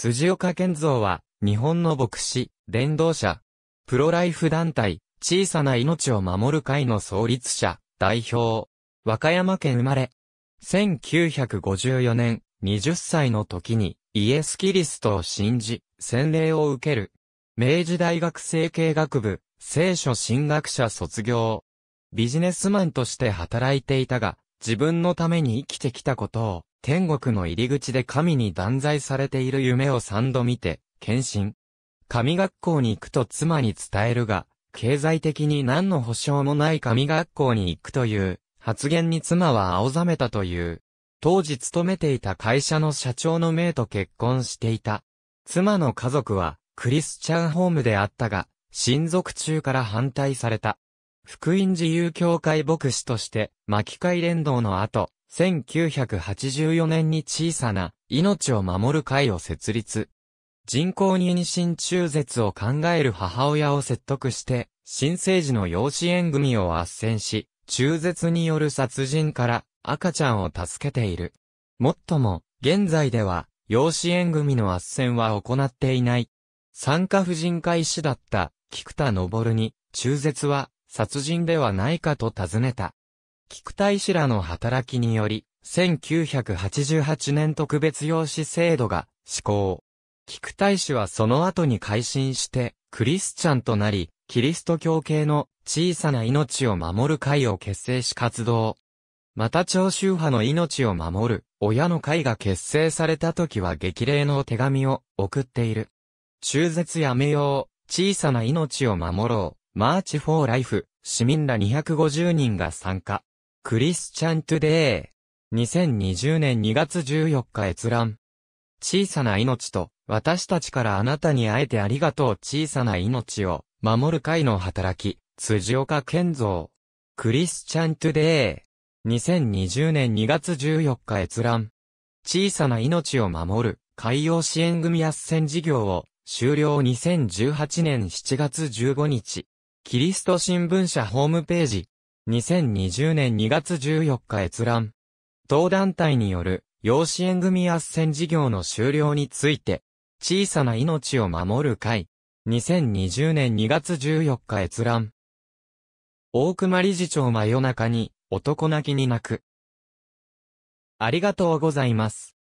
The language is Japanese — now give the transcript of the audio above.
辻岡健造は、日本の牧師、伝道者、プロライフ団体、小さな命を守る会の創立者、代表、和歌山県生まれ、1954年、20歳の時に、イエス・キリストを信じ、洗礼を受ける。明治大学政経学部、聖書神学者卒業。ビジネスマンとして働いていたが、自分のために生きてきたことを、天国の入り口で神に断罪されている夢を三度見て、献身。神学校に行くと妻に伝えるが、経済的に何の保証もない神学校に行くという発言に妻は青ざめたという。当時勤めていた会社の社長の名と結婚していた。妻の家族はクリスチャンホームであったが、親族中から反対された。福音自由教会牧師として、巻き会連動の後、1984年に小さな命を守る会を設立。人工妊娠中絶を考える母親を説得して、新生児の養子縁組を斡旋し、中絶による殺人から赤ちゃんを助けている。もっとも、現在では、養子縁組の斡旋は行っていない。産科婦人科医師だった、菊田昇に、中絶は、殺人ではないかと尋ねた。菊大師らの働きにより、1988年特別養子制度が施行。菊大師はその後に改心して、クリスチャンとなり、キリスト教系の小さな命を守る会を結成し活動。また長州派の命を守る親の会が結成された時は激励の手紙を送っている。中絶やめよう、小さな命を守ろう、マーチフォーライフ、市民ら250人が参加。クリスチャン・トゥデー。2020年2月14日閲覧。小さな命と、私たちからあなたに会えてありがとう小さな命を、守る会の働き、辻岡健造。クリスチャン・トゥデー。2020年2月14日閲覧。小さな命を守る、海洋支援組斡旋事業を、終了2018年7月15日。キリスト新聞社ホームページ。2020年2月14日閲覧。同団体による養子縁組斡旋事業の終了について、小さな命を守る会。2020年2月14日閲覧。大熊理事長真夜中に男泣きに泣く。ありがとうございます。